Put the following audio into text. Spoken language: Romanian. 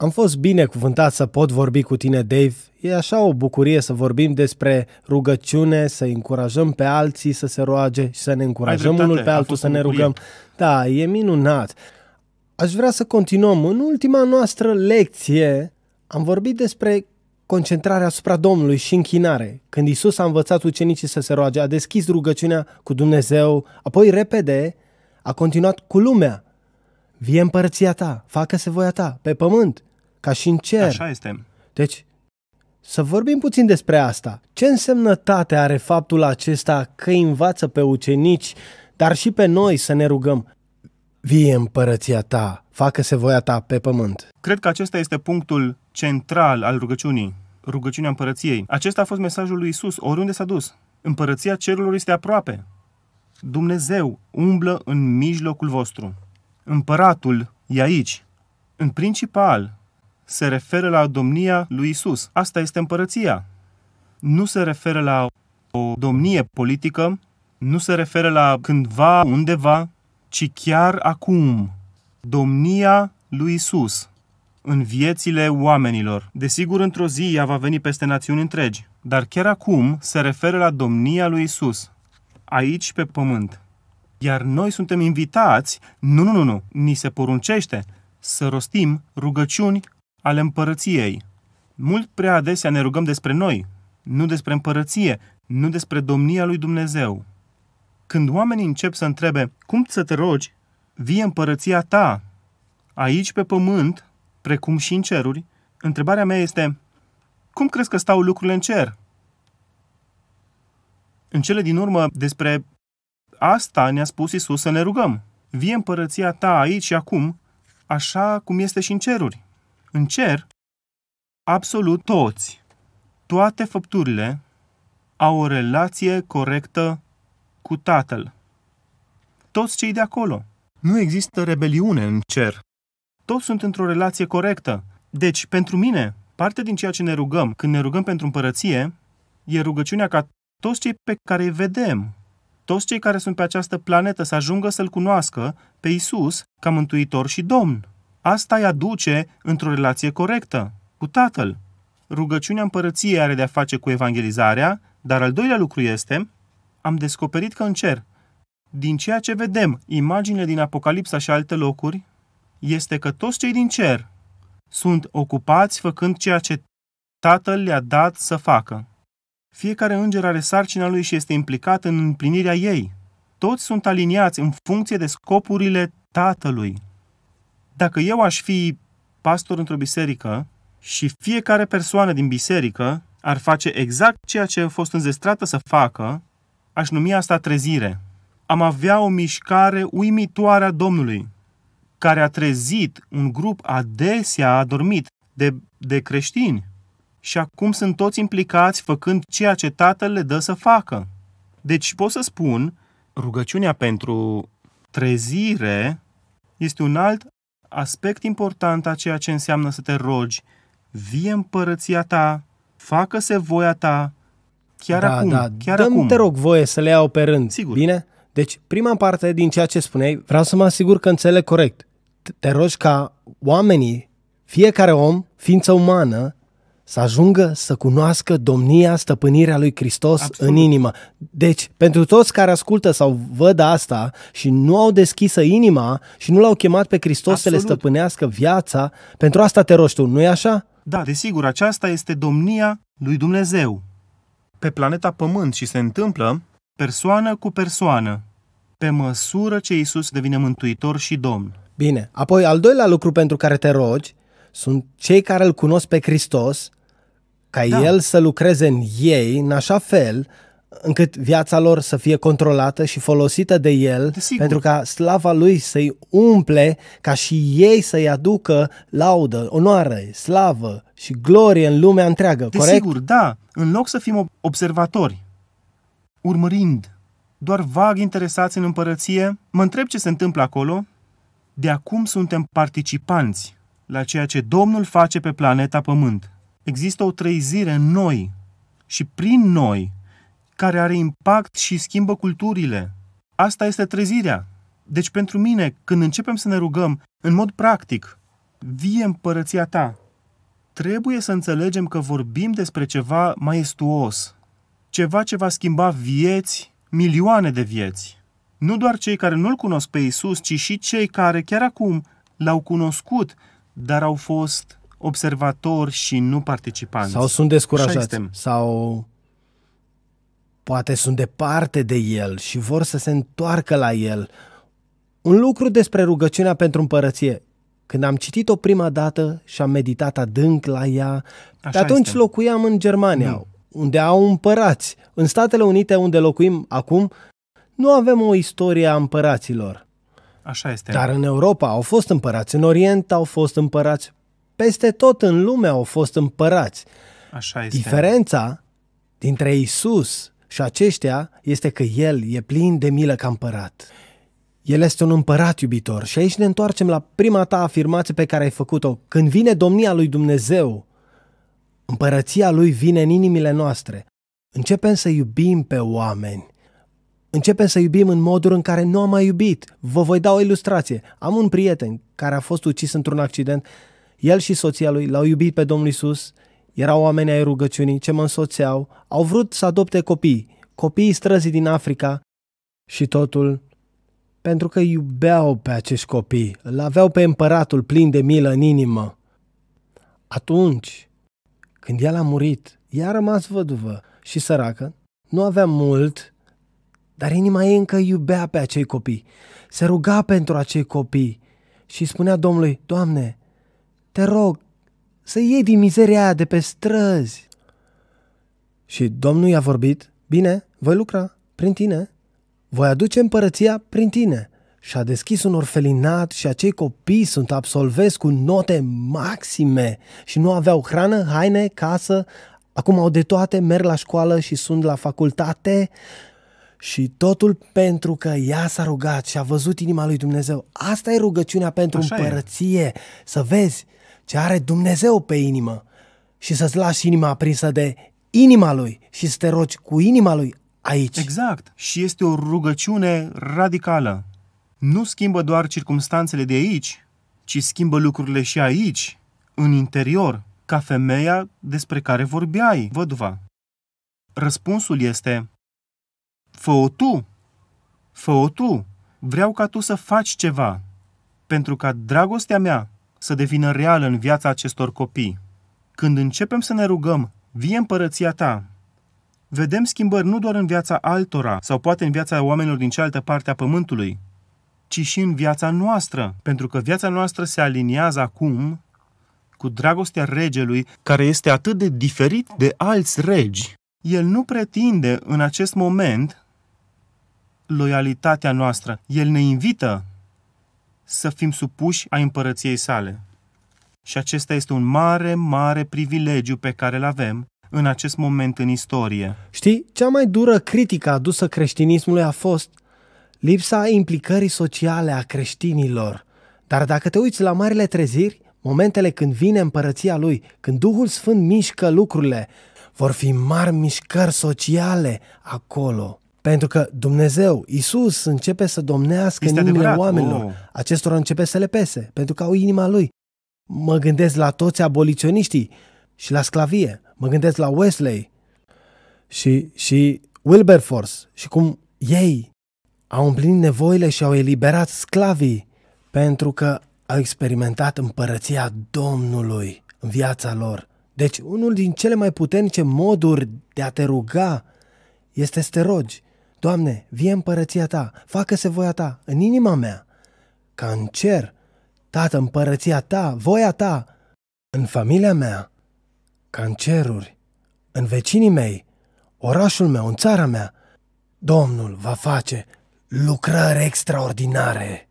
Am fost binecuvântat să pot vorbi cu tine, Dave. E așa o bucurie să vorbim despre rugăciune, să încurajăm pe alții să se roage și să ne încurajăm dreptate, unul pe altul să ne rugăm. Da, e minunat. Aș vrea să continuăm. În ultima noastră lecție am vorbit despre concentrarea asupra Domnului și închinare. Când Isus a învățat ucenicii să se roage, a deschis rugăciunea cu Dumnezeu, apoi repede a continuat cu lumea. Vie împărăția ta, facă-se voia ta, pe pământ, ca și în cer. Așa este. Deci, să vorbim puțin despre asta. Ce însemnătate are faptul acesta că învață pe ucenici, dar și pe noi să ne rugăm? Vie împărăția ta, facă-se voia ta pe pământ. Cred că acesta este punctul central al rugăciunii, rugăciunea împărăției. Acesta a fost mesajul lui Isus, oriunde s-a dus. Împărăția cerurilor este aproape. Dumnezeu umblă în mijlocul vostru. Împăratul e aici. În principal, se referă la domnia lui Isus. Asta este împărăția. Nu se referă la o domnie politică, nu se referă la cândva, undeva, ci chiar acum. Domnia lui Isus în viețile oamenilor. Desigur, într-o zi ea va veni peste națiuni întregi, dar chiar acum se referă la domnia lui Isus, aici pe pământ. Iar noi suntem invitați, nu, nu, nu, nu, ni se poruncește să rostim rugăciuni ale împărăției. Mult prea adesea ne rugăm despre noi, nu despre împărăție, nu despre domnia lui Dumnezeu. Când oamenii încep să întrebe, cum să te rogi, vie împărăția ta, aici pe pământ, precum și în ceruri, întrebarea mea este, cum crezi că stau lucrurile în cer? În cele din urmă, despre asta ne-a spus Isus să ne rugăm. Vie împărăția ta aici și acum, așa cum este și în ceruri. În cer, absolut toți, toate făpturile au o relație corectă cu Tatăl. Toți cei de acolo. Nu există rebeliune în cer. Toți sunt într-o relație corectă. Deci, pentru mine, parte din ceea ce ne rugăm când ne rugăm pentru împărăție e rugăciunea ca toți cei pe care îi vedem, toți cei care sunt pe această planetă să ajungă să-L cunoască pe Isus ca Mântuitor și Domn. Asta îi aduce într-o relație corectă cu Tatăl. Rugăciunea împărăției are de-a face cu evangelizarea, dar al doilea lucru este, am descoperit că în cer, din ceea ce vedem, imaginile din Apocalipsa și alte locuri, este că toți cei din cer sunt ocupați făcând ceea ce Tatăl le-a dat să facă. Fiecare înger are sarcina lui și este implicat în împlinirea ei. Toți sunt aliniați în funcție de scopurile Tatălui dacă eu aș fi pastor într-o biserică și fiecare persoană din biserică ar face exact ceea ce a fost înzestrată să facă, aș numi asta trezire. Am avea o mișcare uimitoare a Domnului, care a trezit un grup adesea adormit de, de creștini. Și acum sunt toți implicați făcând ceea ce Tatăl le dă să facă. Deci pot să spun, rugăciunea pentru trezire este un alt aspect important a ceea ce înseamnă să te rogi, vie împărăția ta, facă-se voia ta, chiar da, acum, da. chiar acum. te rog, voie să le iau pe rând, Sigur. bine? Deci, prima parte din ceea ce spuneai, vreau să mă asigur că înțeleg corect. Te rogi ca oamenii, fiecare om, ființă umană, să ajungă să cunoască domnia, stăpânirea lui Hristos Absolut. în inimă. Deci, pentru toți care ascultă sau văd asta și nu au deschisă inima și nu l-au chemat pe Hristos Absolut. să le stăpânească viața, pentru asta te rogi tu, nu-i așa? Da, desigur, aceasta este domnia lui Dumnezeu. Pe planeta Pământ și se întâmplă persoană cu persoană, pe măsură ce Isus devine mântuitor și domn. Bine, apoi al doilea lucru pentru care te rogi sunt cei care îl cunosc pe Hristos ca da. el să lucreze în ei în așa fel încât viața lor să fie controlată și folosită de el Desigur. pentru ca slava lui să-i umple ca și ei să-i aducă laudă, onoare, slavă și glorie în lumea întreagă, Desigur, corect? Desigur, da. În loc să fim observatori, urmărind, doar vag interesați în împărăție, mă întreb ce se întâmplă acolo. De acum suntem participanți la ceea ce Domnul face pe planeta Pământ există o trezire în noi și prin noi care are impact și schimbă culturile. Asta este trezirea. Deci pentru mine, când începem să ne rugăm în mod practic, vie împărăția ta, trebuie să înțelegem că vorbim despre ceva maestuos, ceva ce va schimba vieți, milioane de vieți. Nu doar cei care nu-L cunosc pe Isus, ci și cei care chiar acum l-au cunoscut, dar au fost observatori și nu participanți. Sau sunt descurajați. Sau poate sunt departe de el și vor să se întoarcă la el. Un lucru despre rugăciunea pentru împărăție. Când am citit-o prima dată și am meditat adânc la ea, Așa de atunci este. locuiam în Germania, nu. Mm. unde au împărați. În Statele Unite, unde locuim acum, nu avem o istorie a împăraților. Așa este. Dar în Europa au fost împărați, în Orient au fost împărați, peste tot în lume au fost împărați. Așa este. Diferența dintre Isus și aceștia este că El e plin de milă ca împărat. El este un împărat iubitor și aici ne întoarcem la prima ta afirmație pe care ai făcut-o. Când vine domnia lui Dumnezeu, împărăția lui vine în inimile noastre. Începem să iubim pe oameni. Începem să iubim în modul în care nu am mai iubit. Vă voi da o ilustrație. Am un prieten care a fost ucis într-un accident el și soția lui l-au iubit pe Domnul Isus, erau oameni ai rugăciunii ce mă însoțeau, au vrut să adopte copii, copiii străzii din Africa și totul pentru că iubeau pe acești copii, îl aveau pe împăratul plin de milă în inimă. Atunci, când el a murit, ea a rămas văduvă și săracă, nu avea mult, dar inima ei încă iubea pe acei copii, se ruga pentru acei copii și spunea Domnului, Doamne, te rog să iei din mizeria de pe străzi. Și Domnul i-a vorbit, bine, voi lucra prin tine, voi aduce împărăția prin tine. Și a deschis un orfelinat și acei copii sunt absolvesc cu note maxime și nu aveau hrană, haine, casă. Acum au de toate, merg la școală și sunt la facultate. Și totul pentru că ea s-a rugat și a văzut inima lui Dumnezeu. Asta e rugăciunea pentru Așa împărăție. E. Să vezi ce are Dumnezeu pe inimă și să-ți lași inima aprinsă de inima lui și să te rogi cu inima lui aici. Exact. Și este o rugăciune radicală. Nu schimbă doar circumstanțele de aici, ci schimbă lucrurile și aici, în interior, ca femeia despre care vorbeai, văduva. Răspunsul este, fă-o tu, fă-o tu, vreau ca tu să faci ceva, pentru ca dragostea mea să devină reală în viața acestor copii. Când începem să ne rugăm, vie împărăția ta, vedem schimbări nu doar în viața altora sau poate în viața oamenilor din cealaltă parte a pământului, ci și în viața noastră, pentru că viața noastră se aliniază acum cu dragostea regelui, care este atât de diferit de alți regi. El nu pretinde în acest moment loialitatea noastră. El ne invită să fim supuși a împărăției sale. Și acesta este un mare, mare privilegiu pe care îl avem în acest moment în istorie. Știi, cea mai dură critică adusă creștinismului a fost lipsa implicării sociale a creștinilor. Dar dacă te uiți la marile treziri, momentele când vine împărăția lui, când Duhul Sfânt mișcă lucrurile, vor fi mari mișcări sociale acolo. Pentru că Dumnezeu, Isus, începe să domnească este în inimile adevărat. oamenilor. Oh. Acestora începe să le pese, pentru că au inima lui. Mă gândesc la toți aboliționiștii și la sclavie. Mă gândesc la Wesley și, și Wilberforce și cum ei au împlinit nevoile și au eliberat sclavii pentru că au experimentat împărăția Domnului în viața lor. Deci unul din cele mai puternice moduri de a te ruga este să te rogi. Doamne, vie împărăția Ta, facă-se voia Ta în inima mea, ca în cer, Tată, împărăția Ta, voia Ta, în familia mea, ca în ceruri, în vecinii mei, orașul meu, în țara mea, Domnul va face lucrări extraordinare.